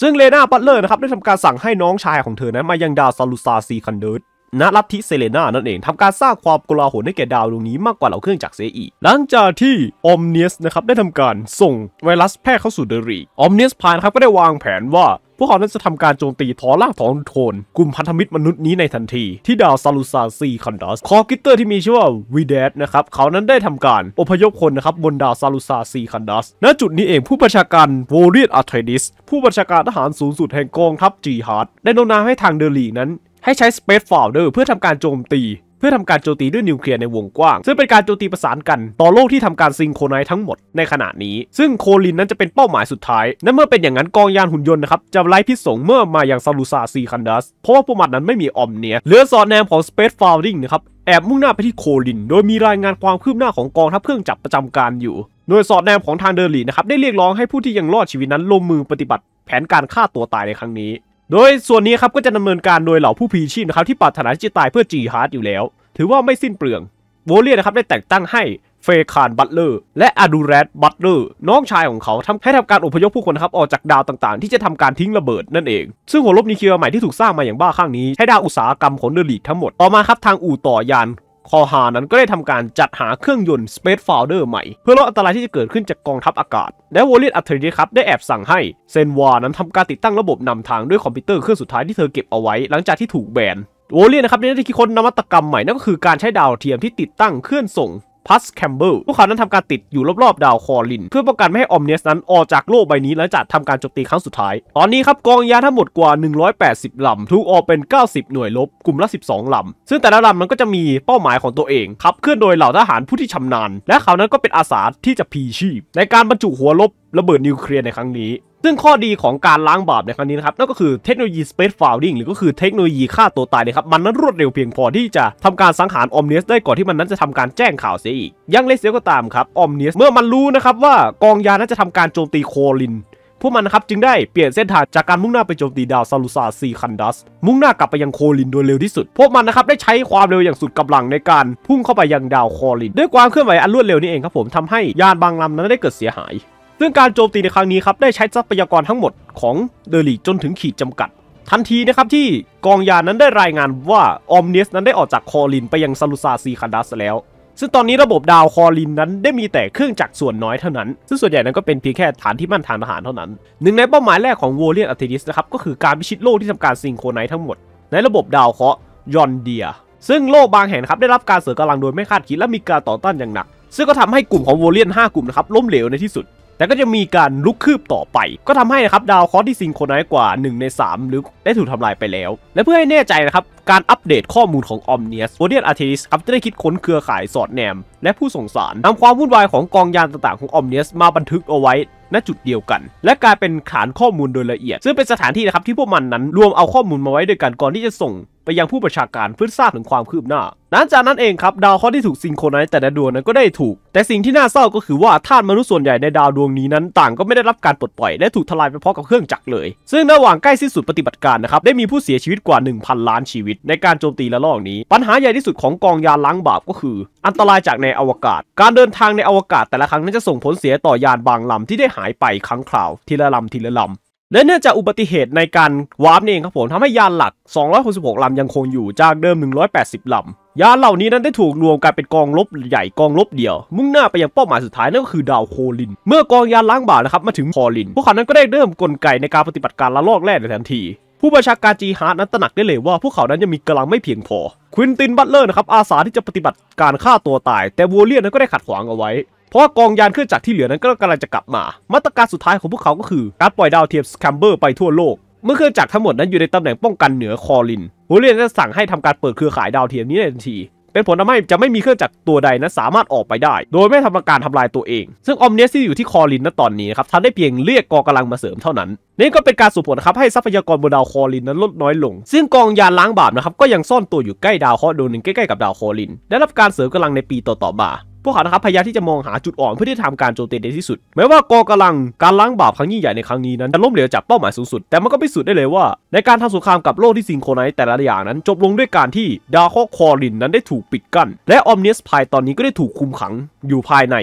ซึ่งเลนาบัตเลอร์นะครับ ได้ทำการสั่งให้น้องชายของเธอนั้นมายังดาวซาลูซาซีคันเดิร์ณลัทธิเซเลนานั่นเองทำการสร้างความกลาหลให้แก่ดาวดวงนี้มากกว่าเหล่าเครื่องจักรเสอีกหลังจากที่อมเนียสนะครับ ได้ทำการส่งไวรัสแพร่เข้าสู่เดรีอมเนียสพานครับก็ได้วางแผนว่า พวกเขานั้นจะทำการโจมตีทอล่าทองโทนกลุ่มพันธมิตรมนุษย์นี้ในทันที ที่ดาวซาลูซาซีคันดัสคอกิเตอร์ที่มีชื่อว่าวีเดดนะครับเขานั้นได้ทำการอพยพคนนะครับบนดาวซาลูซาซีคันดัสณจุดนี้เองผู้ประชาการโวเรียตอัรเทดิสผู้ประชาการทหารสูงสุดแห่งกองทัพจีฮาร์ดได้ลงนามให้ทางเดลีนั้นให้ใช้ Space f o l d e r เพื่อทำการโจมตี เพื่อทำการโจมตีด้วยนิวเคลียร์ในวงกว้าง ซึ่งเป็นการโจมตีประสานกันต่อโลกที่ทำการซิงโครไนทั้งหมดในขณะนี้ ซึ่งโคลินนั้นจะเป็นเป้าหมายสุดท้ายและเมื่อเป็นอย่างนั้นกองยานหุ่นยนต์นะครับ จะไล่พิษสงเมื่อมาอย่างซาลูซาซีคันดัส เพราะว่าพวกมันนั้นไม่มีออมเนียเหลือสอดแนมของ Space f o l d i n g นะครับแอบมุ่งหน้าไปที่โคลินโดยมีรายงานความคืบหน้าของกองทัพเครื่องจับประจำการอยู่โดยสอดแนมของทางเดอร์ลีนะครับได้เรียกร้องให้ผู้ที่ยังรอดชีวิตนั้นลงมือปฏิบัติแผนการฆ่าตัวตายในครั้งนี้โดยส่วนนี้ครับก็จะดำเนินการโดยเหล่าผู้พีชีพนะครับที่ปรารถนาที่จะตายเพื่อจีฮาร์ดอยู่แล้ว ถือว่าไม่สิ้นเปลืองโวเลียนะครับได้แต่งตั้งให้เฟคานบัตเลอร์และอาดูแรดบัตเลอร์น้องชายของเขาทำให้ทำการอพยพผู้คนนะครับออกจากดาวต่างๆที่จะทำการทิ้งระเบิดนั่นเอง ซึ่งหัวลบนิเคียร์ใหม่ที่ถูกสร้างมาอย่างบ้าคลั่งนี้ให้ดาวอุตสาหกรรมของเดอลีกทั้งหมดต่อมาครับทางอู่ต่อยานคอฮานั้นก็ได้ทำการจัดหาเครื่องยนต์ Space Founder ใหม่ เพื่อลดอันตรายที่จะเกิดขึ้นจากกองทัพอากาศ และวอลเลตอัตเริดครับได้แอบสั่งให้เซนวานั้นทำการติดตั้งระบบนำทาง ด้วยคอมพิวเตอร์เครื่องสุดท้ายที่เธอเก็บเอาไว้ หลังจากที่ถูกแบนโวเลีนะครับได้คิดค้นนวัตกรรมใหม่นั่นก็คือการใช้ดาวเทียมที่ติดตั้งเคลื่อนส่งพัสแคมเบิลพวกเขานั้นทาการติดอยู่รอบๆดาวคอริน เพื่อป้องกันไม่ให้ออมเนส นั้นออกจากโลกใบนี้และจะทำการโจมตีครั้งสุดท้าย ตอนนี้ครับกองยาทั้งหมดกว่า 180ลำถูกออกเป็น 90 หน่วยลบกลุ่มละ 12ลำ ซึ่งแต่ละลำมันก็จะมีเป้าหมายของตัวเองขับเคลื่อนโดยเหล่าทหารผู้ที่ชำนาญ และเขานั้นก็เป็นอาสาที่จะพีชีพ ในการบรรจุหัวลบระเบิดนิวเคลียร์ในครั้งนี้ซึ่งข้อดีของการล้างบาปในครั้งนี้นะครับนั่นก็คือเทคโนโลยี Space Founding หรือก็คือเทคโนโลยีฆ่าตัวตายนะครับมันนั้นรวดเร็วเพียงพอที่จะทำการสังหารออมเนียสได้ก่อนที่มันนั้นจะทำการแจ้งข่าวเสียอีกยังเลเซียก็ตามครับออมเนียสเมื่อมันรู้นะครับว่ากองยานั้นจะทำการโจมตีโคลิน พวกมันนะครับจึงได้เปลี่ยนเส้นทางจากการมุ่งหน้าไปโจมตีดาวซาลูซาซีคันดัสมุ่งหน้ากลับไปยังโคลินโดยเร็วที่สุดพวกมันนะครับได้ใช้ความเร็วอย่างสุดกำลังในการพุ่งเข้าไปยังดาวโคลินด้วยความเคลื่อนไหวอันรวดเร็วนี้เองครับผมทำให้ยานบางลำนั้นได้เกิดเสียหายซึ่งการโจมตีในครั้งนี้ครับได้ใช้ทรัพยากรทั้งหมดของเดลีจนถึงขีดจำกัด ทันทีนะครับที่กองยานั้นได้รายงานว่าออมเนสนั้นได้ออกจากคอลิน ไปยังซาลูซาซีคันดัสแล้ว ซึ่งตอนนี้ระบบดาวคอลินนั้นได้มีแต่เครื่องจักรส่วนน้อยเท่านั้น ซึ่งส่วนใหญ่นั้นก็เป็นเพียงแค่ฐานที่มั่นฐานทหารเท่านั้น หนึ่ง ในเป้าหมายแรกของวอลเลียนอัตติสนะครับก็คือการพิชิตโลกที่ทำการซิงโครไนทั้งหมด ในระบบดาวเคราะห์ยอนเดีย ซึ่งโลกบางแห่งครับได้รับการเสริมกำลังโดยไม่คาดคิดและมีการต่อต้านอย่างหนัก ซึ่งก็ทำให้กลุ่มของวอลเลียนากลุ่มนะครับล้มเหลวในที่สุดแต่ก็จะมีการลุกคืบต่อไป ก็ทำให้นะครับ ดาวเคราะห์ที่ซิงโครไนซ์กว่า 1 ใน 3 หรือได้ถูกทำลายไปแล้ว และเพื่อให้แน่ใจนะครับ การอัปเดตข้อมูลของอมเนยสโอเดียนอาร์เทนิสครับจะได้คิดค้นเครือข่ายสอดแนม และผู้ส่งสารนำความวุ่นวายของกองยานต่างๆของมเนียสมาบันทึกเอาไว้ณจุดเดียวกัน และกลายเป็นฐานข้อมูลโดยละเอียด ซึ่งเป็นสถานที่นะครับที่พวกมันนั้นรวมเอาข้อมูลมาไว้ด้วยกันก่อนที่จะส่งไปยังผู้ประชาการเพื่อทราบถึงความคืบหน้า หลังจากนั้นเองครับดาวเคราะห์ที่ถูกซิงโครไนซ์แต่ละดวงนั้นก็ได้ถูก แต่สิ่งที่น่าเศร้าก็คือว่าธาตุมนุษย์ส่วนใหญ่ในดาวดวงนี้นั้น ต่างก็ไม่ได้รับการปลดปล่อย และถูกทลายไปพร้อมกับเครื่องจักรเลย ซึ่งระหว่างใกล้สิ้นสุดปฏิบัติการนะครับได้มีผู้เสียชีวิตกว่า1,000ล้านชีวิตในการโจมตีละลอกนี้ ปัญหาใหญ่ที่สุดของกองยานล้างบาปก็คือ อันตรายจากในอวกาศ การเดินทางในอวกาศ แต่ละครั้งนั้นจะส่งผลเสียต่อยานบางลำที่ได้หายไปครั้งคราว ทีละลำทีละลำและเนื่องจากอุบัติเหตุในการวาร์ปนี่เองครับผมทำให้ยานหลัก 266 ลำยังคงอยู่จากเดิม 180 ลำยานเหล่านี้นั้นได้ถูกรวมกันเป็นกองลบใหญ่กองลบเดียว มุ่งหน้าไปยังเป้าหมายสุดท้ายนั่นก็คือดาวโคลิน เมื่อกองยานล้างบานะครับมาถึงโอลิน พวกเขานั้นก็ได้เริ่มกลไกในการปฏิบัติการละลอกแร่ในทันที ผู้บัญชาการจีฮาร์ดนั้นตระหนักได้เลยว่าพวกเขานั้นยังมีกำลังไม่เพียงพอควินตินบัตเลอร์นะครับอาสาที่จะปฏิบัติการฆ่าตัวตายแต่วูเลียนนั้นก็ได้ขัดขวางเอาไว้เพราะว่ากองยานเครื่องจักรที่เหลือนั้นก็กำลังจะกลับมา มาตรการสุดท้ายของพวกเขาก็คือ การปล่อยดาวเทียมสแคมเบอร์ไปทั่วโลก เมื่อเครื่องจักรทั้งหมดนั้นอยู่ในตำแหน่งป้องกันเหนือคอลินฮูเลียนจะสั่งให้ทำการเปิดเครือข่ายดาวเทียมนี้ในทันที เป็นผลทำให้จะไม่มีเครื่องจักรตัวใดนะสามารถออกไปได้ โดยไม่ทำการทำลายตัวเอง ซึ่งออมเนสที่อยู่ที่คอลินณตอนนี้ครับทำได้เพียงเรียกกองกำลังมาเสริมเท่านั้น นี่ก็เป็นการส่งผลครับให้ทรัพยากรบนดาวคอลินนั้นลดน้อยลง ซึ่งกองยานล้างบาปนะครับก็ยังซ่อนตัวอยู่ใกล้ดาวเคราะห์ดวงหนึ่งใกล้ๆกับดาวคอลินได้รับการเสริมกำลังในปีต่อๆมาวกเขานะครับพยายามที่จะมองหาจุดอ่อนเพื่อที่จะทำการโจมตีในที่สุดแม้ว่ากอกำลังการล้างบาปครั้งยิ่งใหญ่ในครั้งนี้นั้นจะล้มเหลวจากเป้าหมายสูงสุด แต่มันก็พิสูจน์ได้เลยว่า ในการทำสงครามกับโลกที่ซิงโครไนแต่ละอย่างนั้น จบลงด้วยการที่ดาร์คคอรินนั้นได้ถูกปิดกั้นและออมเนสพายตอนนี้ก็ได้ถูกคุมขังอยู่ภายใน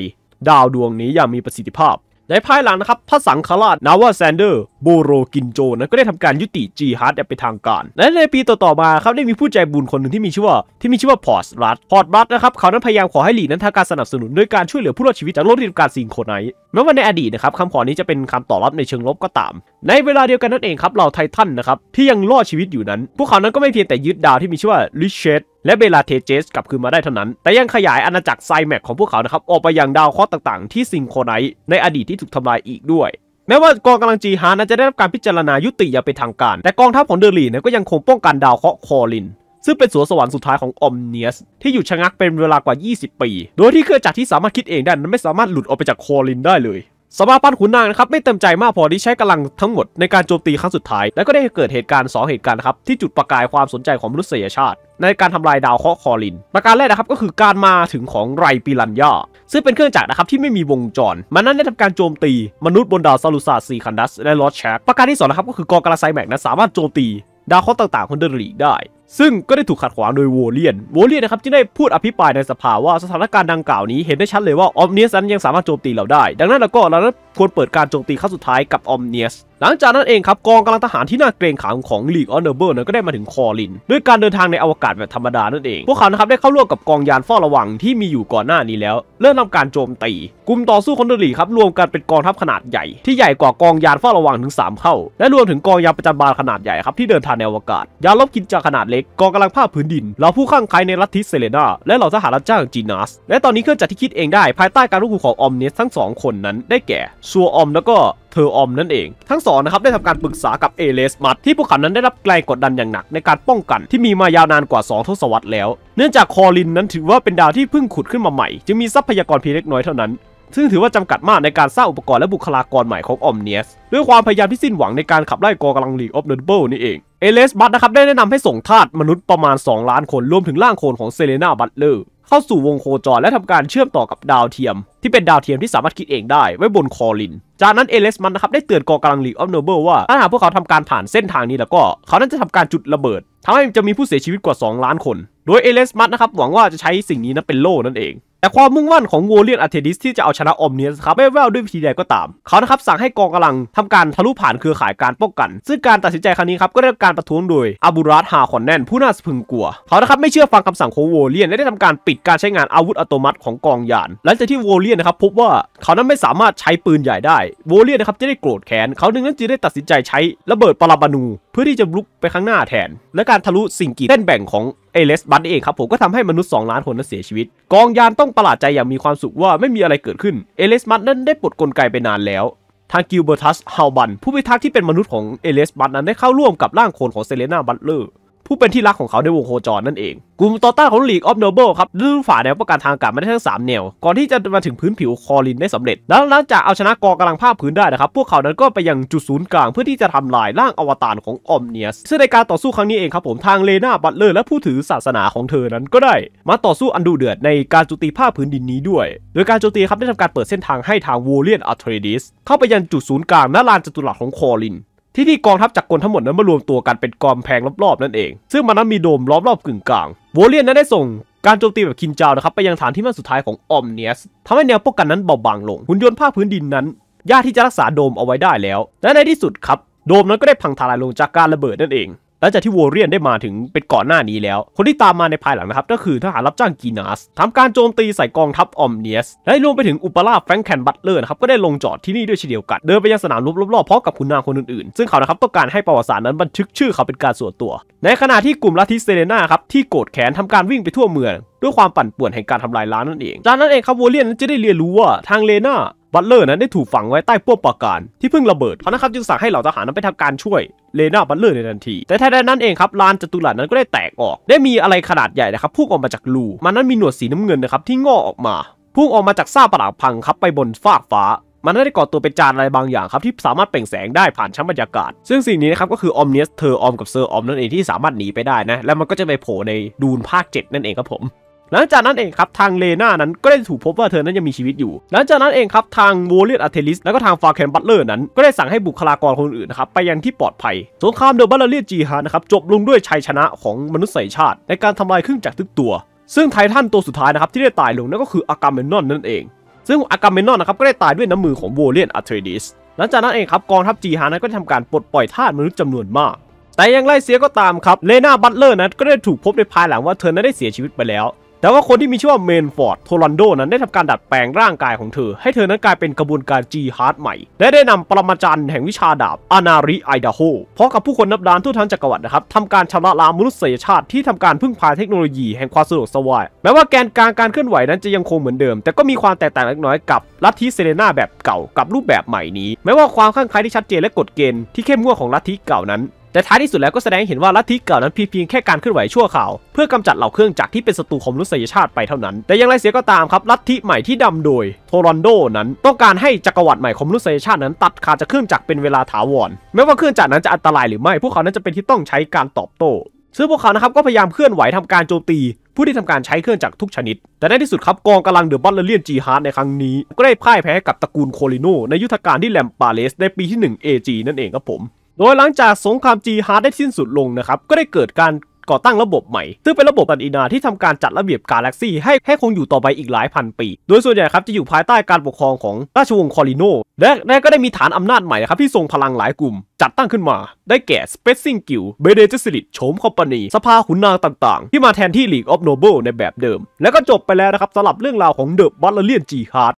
ดาวดวงนี้อย่างมีประสิทธิภาพ ในภายหลังนะครับพระสังฆราชนาวาแซนเดอร์โบโรกินโจนั้นก็ได้ทำการยุติจีฮาร์ดไปทางการ และในปีต่อๆมาครับได้มีผู้ใจบุญคนหนึ่งที่มีชื่อว่า ที่มีชื่อว่าพอร์สรัตพอร์สรัตนะครับ เขานั้นพยายามขอให้หลีนั้นทำการสนับสนุนด้วยการช่วยเหลือผู้รอดชีวิตจากโรคที่การซิงโคไนแม้ว่าในอดีตนะครับคำขอนี้จะเป็นคำตอบรับในเชิงลบก็ตาม ในเวลาเดียวกันนั่นเองครับเราไททันนะครับที่ยังรอดชีวิตอยู่นั้นพวกเขา นั้นก็ไม่เพียงแต่ยึดดาวที่มีชื่อว่าลิเชตและเบลาเทเจสกลับคืนมาได้เท่านั้นแต่ยังขยายอาณาจักรไซแม็กของพวกเขานะครับออกไปยังดาวเคราะห์ต่างๆ ที่ซิงโคไนในอดีตที่ถูกทาลายอีกด้วยแม้ว่ากองกำลังจีฮานจะได้รับการพิจารณายุติอย่างเป็นทางการ แต่กองทัพของเดอรีเนี่ยก็ยังคงป้องกันดาวเคราะห์คอริน ซึ่งเป็นสวนสวรรค์สุดท้ายของอมเนียสที่อยู่ชะงักเป็นเวลากว่า 20 ปี โดยที่เครื่องจักรที่สามารถคิดเองได้นั้นไม่สามารถหลุดออกไปจากคอรินได้เลยสมาปั้นขุนนาง นะครับ ไม่เต็มใจมาก พอ ที่ใช้กำลังทั้งหมดในการ โจมตี ครั้ง สุดท้าย และ ก็ได้ เกิดเหตุการณ์2เหตุการณ์ครับ ที่จุดประกายความสนใจของ มนุษยชาติ ในการทำลาย ดาวเคราะห์คอริน ประการ แรก นะครับ ก็คือการมาถึงของ ไรปิลันยาซึ่ง เป็น เครื่อง จักร นะครับ ที่ ไม่มี วงจร มัน นั้นได้ทำการ โจมตี มนุษย์ บน ดาว ซาลูซาซีคันดัส และ ลอสแชกประการที่2นะครับ ก็คือกองกระไซแม็กนะนสามารถโจมตีดาวเคราะห์ต่างๆคนเดอร์ลีกได้ซึ่งก็ได้ถูกขัดขวางโดยโวเลียน โวเลียนนะครับจึงได้พูดอภิปรายในสภาว่าสถานการณ์ดังกล่าวนี้เห็นได้ชัดเลยว่าออมเนียสนั้นยังสามารถโจมตีเราได้ ดังนั้นเราก็เราควรเปิดการโจมตีครั้งสุดท้ายกับออมเนียสหลังจากนั้นเองครับ กองกำลังทหารที่น่าเกรงขามของลีกออนเดอร์เบิร์นก็ได้มาถึงคอลิน ด้วยการเดินทางในอวกาศแบบธรรมดานั่นเองพวกเขานะครับได้เข้าร่วมกับกองยานเฝ้าระวังที่มีอยู่ก่อนหน้านี้แล้ว เริ่มทำการโจมตีกลุ่มต่อสู้คอนเดอรีครับรวมกันเป็นกองทัพขนาดใหญ่ ที่ใหญ่กว่ากองยานเฝ้าระวังถึง3เข้าและรวมถึงกองยานประจำบาลขนาดใหญ่ครับที่เดินทางในอวกาศ ยานลบกินจากขนาดเล็กองกำลังภาคพื้นดินเหล่าผู้ข้างใครในรัฐทิสเซเลนาและเหล่าทหารรับจ้างจีนัสและตอนนี้เครื่องจักรที่คิดเองได้ภายใต้การควบคุมของออมเนสทั้งสองคนนั้นได้แก่ซัวออม แล้วก็เธอออมนั่นเอง ทั้งสองนะครับได้ทำการปรึกษากับเอเลสมัดที่พวกเขานั้นได้รับแรงกดดันอย่างหนักในการป้องกัน ที่มีมายาวนานกว่า2ทศวรรษแล้วเนื่องจากคอลินนั้นถือว่าเป็นดาวที่เพิ่งขุดขึ้นมาใหม่จึงมีทรัพยากรเพียงเล็กน้อยเท่านั้น ซึ่งถือว่าจำกัดมากในการสร้างอุปกรณ์และบุคลากรใหม่ของออมเนสด้วยความพยายามที่สิ้นหวังในการขับไล่กองกำลังลีออฟเดะเบิลนี่เองเอเลสบัตนะครับได้แนะนำให้ส่งทาสมนุษย์ประมาณ 2 ล้านคนรวมถึงร่างโคนของเซเลนาบัตเลอร์เข้าสู่วงโคจรและทำการเชื่อมต่อกับดาวเทียม ที่เป็นดาวเทียมที่สามารถคิดเองได้ไว้บนคอลิน จากนั้นเอเลสมันนะครับได้เตือนกองกำลังลีกออฟเนเบิลว่า ถ้าหากพวกเขาทำการผ่านเส้นทางนี้แล้วก็ เขานั้นจะทำการจุดระเบิดทำให้จะมีผู้เสียชีวิตกว่า 2 ล้านคน โดยเอเลสมัตนะครับหวังว่าจะใช้สิ่งนี้นะเป็นโล่นั่นเองแต่ความมุ่งมั่นของวลเลียนอารเทดิสที่จะเอาชนะอมเนียสครับไม่แว่วด้วยวิธีใดก็ตาม เขานะครับสั่งให้กองกำลังทำการทะลุผ่านเครือข่ายการป้องกัน ซึ่งการตัดสินใจครั้งนี้ครับก็ได้รับการประท้วงโดยอาบูรัสฮาคอนแนนผู้น่าสะพึงกลัว เขานะครับไม่เชื่อฟังคำสั่งของโวเลียน และได้ทำการปิดการใช้งานอาวุธอัตโนมัติของกองยาน หลังจากที่โวเลียนนะครับพบว่าเขานั้นไม่สามารถใช้ปืนใหญ่ได้โวเลียนนะครับจะได้โกรธแค้นเขาหนึ่งนั้นจึงได้ตัดสินใจใช้ระเบิดปรมาณูเพื่อที่จะลุกไปข้างหน้าแทน และการทะลุสิ่งกีดเส้นแบ่งของเอเลสบัตเองครับผมก็ทำให้มนุษย์2ล้านคนนั้นเสียชีวิต กองยานต้องต้องประหลาดใจอย่างมีความสุขว่าไม่มีอะไรเกิดขึ้นเอเลสมัตนั้นได้ปลดกลไกไปนานแล้ว ทางกิลเบอร์ทัสฮาวบันผู้พิทักษ์ที่เป็นมนุษย์ของเอเลสมัตนั้นได้เข้าร่วมกับร่างโคลนของเซเลนาบัตเลอร์ผู้เป็นที่รักของเขาในวงโคจรนั่นเอง กลุ่มต่อต้านของลีกออฟโนเบิลครับลื่นฝ่าแนวป้องกันทางอากาศมาได้ทั้ง 3 แนว ก่อนที่จะมาถึงพื้นผิวคอรินได้สำเร็จ แล้วหลังจากเอาชนะกองกำลังภาพพื้นได้นะครับ พวกเขานั้นก็ไปยังจุดศูนย์กลาง เพื่อที่จะทำลายร่างอวตารของออมเนียสซึ่งในการต่อสู้ครั้งนี้เองครับผม ทางเลนาบัตเลอร์และผู้ถือศาสนาของเธอนั้นก็ได้ มาต่อสู้อันดูเดือดในการจุตีภาพพื้นดินนี้ด้วย โดยการโจมตีครับได้ทำการเปิดเส้นทางให้ทางวอลเลียนอัลเทรดิสเข้าไปยังจุดศูนย์กลางณลานจตุรัสของคอรินที่นี่กองทัพจากกลทั้งหมดนั้นมารวมตัวกันเป็นกองแพงรอบๆนั่นเอง ซึ่งมันนั้นมีโดมล้อมรอบกึ่งกลางโวเลียนนั้นได้ส่งการโจมตีแบบคินจาวนะครับ ไปยังฐานที่มั่นสุดท้ายของออมเนียสทำให้แนวป้องกันนั้นเบาบางลง หุ่นยนต์ภาคพื้นดินนั้นยากที่จะรักษาโดมเอาไว้ได้แล้ว และในที่สุดครับ โดมนั้นก็ได้พังทลายลงจากการระเบิดนั่นเองหลังจากที่วอร์เรียนได้มาถึงเป็นก่อนหน้านี้แล้ว คนที่ตามมาในภายหลังนะครับก็คือทหารรับจ้างกีนัสทำการโจมตีใส่กองทัพออมเนียสและรวมไปถึงอุปราชแฟรงแคนบัตเลอร์นะครับ ก็ได้ลงจอดที่นี่ด้วยเช่นเดียวกันเดินไปยังสนามรบรอบๆพร้อมกับคุณนางคนอื่นๆ ซึ่งเขานะครับต้องการให้ประวัติศาสตร์นั้นบันทึกชื่อเขาเป็นการส่วนตัวในขณะที่กลุ่มลัทธิเซเลนาครับที่โกรธแค้นทำการวิ่งไปทั่วเมือง ด้วยความปั่นป่วนแห่งการทำลายล้างนั่นเองจากนั้นเองครับวอร์เรียนนั้นจะได้เรียนรู้ว่าทางเลนาบัตเลอร์นั้นได้ถูกฝังไว้ใต้พวกปะาการที่เพิ่งระเบิดเขานะครับจึงสั่งให้เหล่าทหารนั้นไปทำการช่วยเลนาบัตเลอร์ในทันที แต่ทันใดนั้นเองครับลานจตุรัสนั้นก็ได้แตกออก ได้มีอะไรขนาดใหญ่นะครับพุ่งออกมาจากรูมันนั้นมีหนวดสีน้ำเงินนะครับที่งอกออกมาพุ่งออกมาจากซ่าปลาพังครับไปบนฟากฟ้า มันได้ก่อตัวเป็นจานอะไรบางอย่างครับที่สามารถเปล่งแสงได้ผ่านชั้นบรรยากาศ ซึ่งสิ่งนี้นะครับก็คือออมเนสเธอออมกับเซอร์ออมนั่นเองที่สามารถหนีไปได้นะแล้วมันก็จะไปโผล่ในดูนภาค 7 นั่นเองครับผมหลังจากนั้นเองครับ ทางเลน่านั้นก็ได้ถูกพบว่าเธอนั้นยังมีชีวิตอยู่ หลังจากนั้นเองครับ ทางโวเลียตอัเทลิสแล้วก็ทางฟาแคนบัตเลอร์นั้นก็ได้สั่งให้บุคลากรคนอื่นนะครับ ไปยังที่ปลอดภัย สงครามเดอะบัลเลียจีฮานะครับจบลงด้วยชัยชนะของมนุษยชาติ ในการทำลายครึ่งจักรทุกตัว ซึ่งไททันตัวสุดท้ายนะครับที่ได้ตายลงนั่นก็คืออากาเมนนอนนั่นเอง ซึ่งอากาเมนนอนนะครับก็ได้ตายด้วยน้ำมือของโวเลียตอัเทลิสหลังจากนั้นเองครับกองทัพจีฮานั้นก็ทำการปลดปล่อยทาสมนุษย์จำนวนมาก แต่ยังไ่เสียก็ตามครับเลนาบัตเลอร์นั้นก็ได้ถูกพบในภายหลังว่าเธอนั้นได้เสียชีวิตไปแล้วแต่ว่าคนที่มีชื่อว่าเมนฟอร์ด โทรันโดนั้นได้ทำการดัดแปลงร่างกายของเธอ ให้เธอนั้นกลายเป็นกระบวนการจีฮาร์ดใหม่ และได้นำปรมาจารย์แห่งวิชาดาบ อานาริไอดาโฮพร้อมกับผู้คนนับล้านทั่วทั้งจักรวรรดินะครับทำการชำระล้างมนุษยชาติที่ทำการพึ่งพาเทคโนโลยีแห่งความสะดวกสบายแม้ว่าแกนกลางการเคลื่อนไหวนั้นจะยังคงเหมือนเดิมแต่ก็มีความแตกต่างเล็กน้อยกับลัทธิเซเลนาแบบเก่ากับรูปแบบใหม่นี้ แม้ว่าความคลั่งไคล้ที่ชัดเจนและกฎเกณฑ์ที่เข้มงวดของลัทธิเก่านั้นแต่ท้ายที่สุดแล้วก็แสดงเห็นว่าลัทธิเก่านั้นเพียงแค่การเคลื่อนไหวชั่วข่าวเพื่อกำจัดเหล่าเครื่องจักรที่เป็นศัตรูของมนุษยชาติไปเท่านั้นแต่อย่างไรเสียก็ตามครับลัทธิใหม่ที่ดำโดยโทรอนโดนั้นต้องการให้จักรวรรดิใหม่ของมนุษยชาตินั้นตัดขาดจากเครื่องจักรเป็นเวลาถาวรไม่ว่าเครื่องจักรนั้นจะอันตรายหรือไม่ พวกเขานั้นจะเป็นที่ต้องใช้การตอบโต้ซึ่งพวกเขานะครับก็พยายามเคลื่อนไหวทำการโจมตี ผู้ที่ทำการใช้เครื่องจักรทุกชนิดแต่ในที่สุดครับกองกำลังเดือบอตเลเลียนจีฮาร์ดในครั้งนี้ก็ได้พ่ายแพ้กับตระกูลโคลิโนในยุทธการที่แลมปาเลสในปีที่ 1 AG นั่นเองครับผมโดยหลังจากสงครามจีฮาร์ดได้สิ้นสุดลงนะครับ ก็ได้เกิดการก่อตั้งระบบใหม่ ซึ่งเป็นระบบตันอินาที่ทำการจัดระเบียบกาแล็กซี่ให้ให้คงอยู่ต่อไปอีกหลายพันปี โดยส่วนใหญ่ครับจะอยู่ภายใต้การปกครองของราชวงศ์คอริโนและ และก็ได้มีฐานอำนาจใหม่ครับที่ทรงพลังหลายกลุ่มจัดตั้งขึ้นมา ได้แก่สเปซซิงกิลเบเดจิสลิ l โฉมคอมพานีสภาขุนนางต่างๆ ที่มาแทนที่ลีกออฟโนเบิลในแบบเดิม และก็จบไปแล้วนะครับสำหรับเรื่องราวของเดอะบั t เลีย i a จีฮาร์